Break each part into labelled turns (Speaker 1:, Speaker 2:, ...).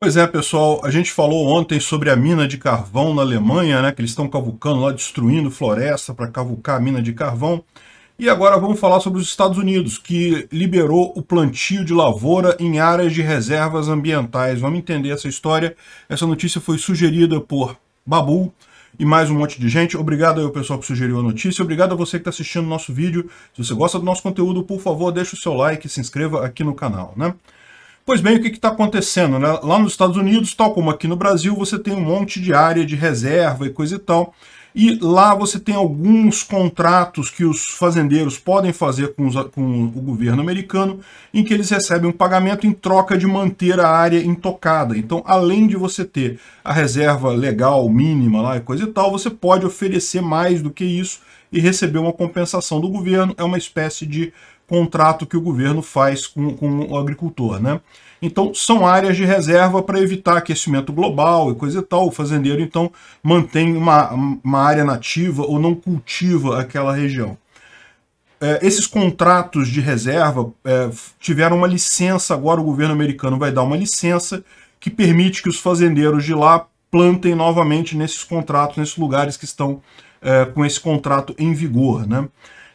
Speaker 1: Pois é, pessoal, a gente falou ontem sobre a mina de carvão na Alemanha, né, que eles estão cavucando lá, destruindo floresta para cavucar a mina de carvão. E agora vamos falar sobre os Estados Unidos, que liberou o plantio de lavoura em áreas de reservas ambientais. Vamos entender essa história. Essa notícia foi sugerida por Babu e mais um monte de gente. Obrigado ao pessoal que sugeriu a notícia. Obrigado a você que está assistindo o nosso vídeo. Se você gosta do nosso conteúdo, por favor, deixa o seu like e se inscreva aqui no canal, né? Pois bem, o que está acontecendo? Né? Lá nos Estados Unidos, tal como aqui no Brasil, você tem um monte de área de reserva e coisa e tal. E lá você tem alguns contratos que os fazendeiros podem fazer com, os, com o governo americano, em que eles recebem um pagamento em troca de manter a área intocada. Então, além de você ter a reserva legal mínima lá e coisa e tal, você pode oferecer mais do que isso e recebeu uma compensação do governo, é uma espécie de contrato que o governo faz com, com o agricultor. Né? Então, são áreas de reserva para evitar aquecimento global e coisa e tal. O fazendeiro, então, mantém uma, uma área nativa ou não cultiva aquela região. É, esses contratos de reserva é, tiveram uma licença, agora o governo americano vai dar uma licença que permite que os fazendeiros de lá plantem novamente nesses contratos, nesses lugares que estão é, com esse contrato em vigor, né?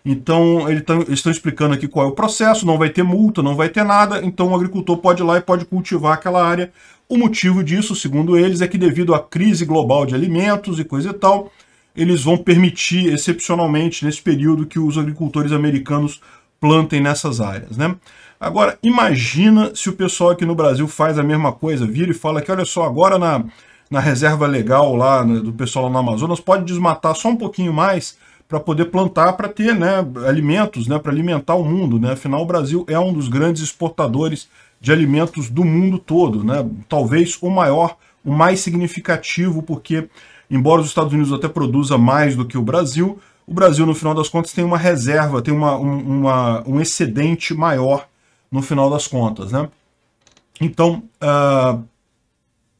Speaker 1: Então, tá, eles estão explicando aqui qual é o processo, não vai ter multa, não vai ter nada, então o agricultor pode ir lá e pode cultivar aquela área. O motivo disso, segundo eles, é que devido à crise global de alimentos e coisa e tal, eles vão permitir, excepcionalmente, nesse período, que os agricultores americanos plantem nessas áreas, né? Agora, imagina se o pessoal aqui no Brasil faz a mesma coisa, vira e fala que, olha só, agora na na reserva legal lá né, do pessoal na no Amazonas, pode desmatar só um pouquinho mais para poder plantar, para ter né, alimentos, né, para alimentar o mundo. Né? Afinal, o Brasil é um dos grandes exportadores de alimentos do mundo todo, né? talvez o maior, o mais significativo, porque embora os Estados Unidos até produza mais do que o Brasil, o Brasil, no final das contas, tem uma reserva, tem uma, um, uma, um excedente maior no final das contas. Né? Então, uh,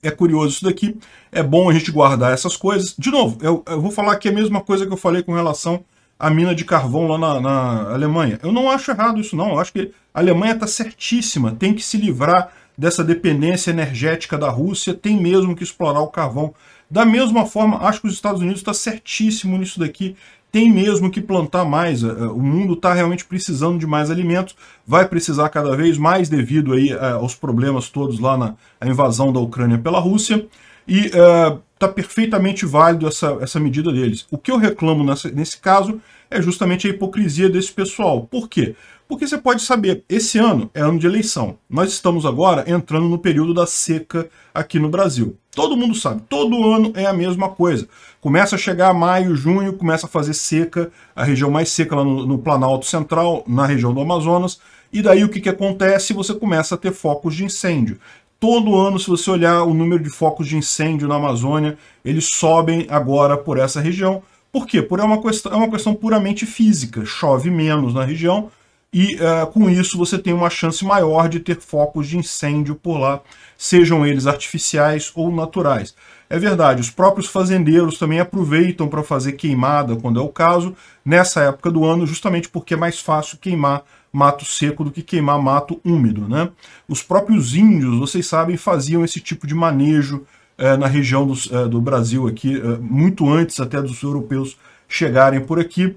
Speaker 1: é curioso isso daqui, é bom a gente guardar essas coisas. De novo, eu, eu vou falar aqui é a mesma coisa que eu falei com relação à mina de carvão lá na, na Alemanha. Eu não acho errado isso não, eu acho que a Alemanha está certíssima, tem que se livrar dessa dependência energética da Rússia, tem mesmo que explorar o carvão. Da mesma forma, acho que os Estados Unidos está certíssimo nisso daqui tem mesmo que plantar mais. É, é, o mundo está realmente precisando de mais alimentos, vai precisar cada vez mais devido aí é, aos problemas todos lá na invasão da Ucrânia pela Rússia. E está uh, perfeitamente válido essa, essa medida deles. O que eu reclamo nessa, nesse caso é justamente a hipocrisia desse pessoal. Por quê? Porque você pode saber, esse ano é ano de eleição. Nós estamos agora entrando no período da seca aqui no Brasil. Todo mundo sabe, todo ano é a mesma coisa. Começa a chegar maio, junho, começa a fazer seca, a região mais seca lá no, no Planalto Central, na região do Amazonas, e daí o que, que acontece? Você começa a ter focos de incêndio. Todo ano, se você olhar o número de focos de incêndio na Amazônia, eles sobem agora por essa região. Por quê? Por é uma questão, é uma questão puramente física. Chove menos na região, e uh, com isso você tem uma chance maior de ter focos de incêndio por lá, sejam eles artificiais ou naturais. É verdade, os próprios fazendeiros também aproveitam para fazer queimada, quando é o caso, nessa época do ano, justamente porque é mais fácil queimar mato seco do que queimar mato úmido. Né? Os próprios índios, vocês sabem, faziam esse tipo de manejo eh, na região eh, do Brasil aqui, muito antes até dos europeus chegarem por aqui.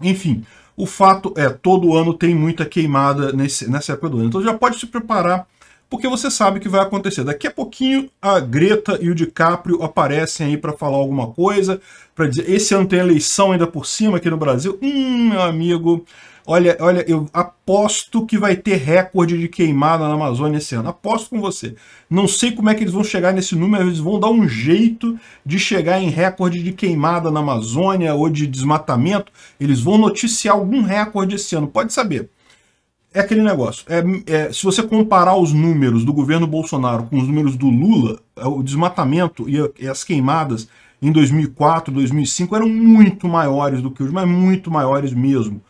Speaker 1: Enfim, o fato é, todo ano tem muita queimada nesse, nessa época do ano. Então já pode se preparar, porque você sabe o que vai acontecer. Daqui a pouquinho a Greta e o DiCaprio aparecem aí para falar alguma coisa, para dizer, esse ano tem eleição ainda por cima aqui no Brasil. Hum, meu amigo, Olha, olha, eu aposto que vai ter recorde de queimada na Amazônia esse ano. Aposto com você. Não sei como é que eles vão chegar nesse número, eles vão dar um jeito de chegar em recorde de queimada na Amazônia ou de desmatamento. Eles vão noticiar algum recorde esse ano, pode saber. É aquele negócio. É, é, se você comparar os números do governo Bolsonaro com os números do Lula, é, o desmatamento e, e as queimadas em 2004, 2005 eram muito maiores do que hoje, mas muito maiores mesmo.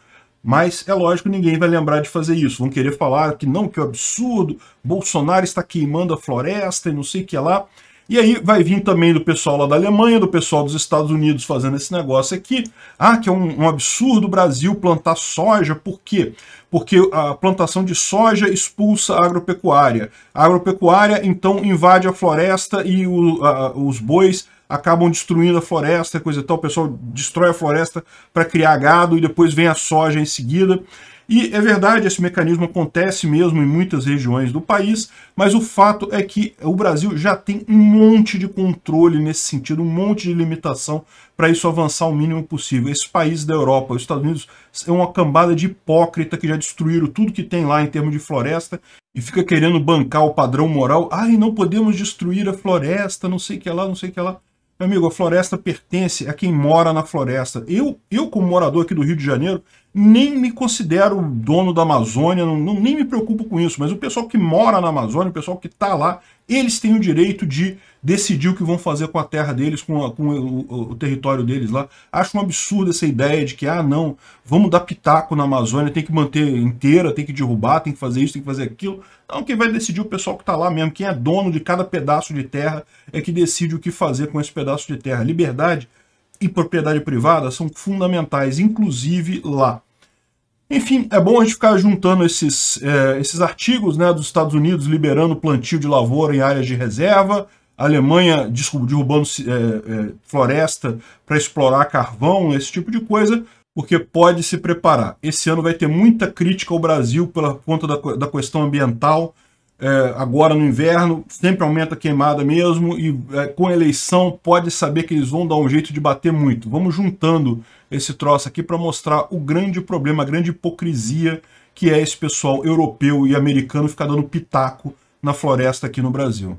Speaker 1: Mas, é lógico, ninguém vai lembrar de fazer isso. Vão querer falar que não, que é um absurdo, Bolsonaro está queimando a floresta e não sei o que lá. E aí vai vir também do pessoal lá da Alemanha, do pessoal dos Estados Unidos fazendo esse negócio aqui. Ah, que é um, um absurdo o Brasil plantar soja. Por quê? Porque a plantação de soja expulsa a agropecuária. A agropecuária, então, invade a floresta e o, a, os bois acabam destruindo a floresta, coisa e tal. O pessoal destrói a floresta para criar gado e depois vem a soja em seguida. E é verdade, esse mecanismo acontece mesmo em muitas regiões do país, mas o fato é que o Brasil já tem um monte de controle nesse sentido, um monte de limitação para isso avançar o mínimo possível. Esse país da Europa, os Estados Unidos, é uma cambada de hipócrita que já destruíram tudo que tem lá em termos de floresta e fica querendo bancar o padrão moral. Ai, não podemos destruir a floresta, não sei o que lá, não sei o que lá. Meu amigo, a floresta pertence a quem mora na floresta. Eu, eu como morador aqui do Rio de Janeiro, nem me considero dono da Amazônia, não, não nem me preocupo com isso, mas o pessoal que mora na Amazônia, o pessoal que está lá, eles têm o direito de decidir o que vão fazer com a terra deles, com, a, com o, o, o, território deles lá. Acho um absurdo essa ideia de que, ah, não, vamos dar pitaco na Amazônia, tem que manter inteira, tem que derrubar, tem que fazer isso, tem que fazer aquilo. Não, quem vai decidir é o pessoal que está lá mesmo, quem é dono de cada pedaço de terra é que decide o que fazer com esse pedaço de terra. Liberdade e propriedade privada são fundamentais, inclusive lá. Enfim, é bom a gente ficar juntando esses, é, esses artigos né, dos Estados Unidos liberando plantio de lavoura em áreas de reserva, Alemanha derrubando é, é, floresta para explorar carvão, esse tipo de coisa, porque pode se preparar. Esse ano vai ter muita crítica ao Brasil pela conta da, da questão ambiental. É, agora no inverno, sempre aumenta a queimada mesmo, e é, com eleição pode saber que eles vão dar um jeito de bater muito. Vamos juntando esse troço aqui para mostrar o grande problema, a grande hipocrisia que é esse pessoal europeu e americano ficar dando pitaco na floresta aqui no Brasil.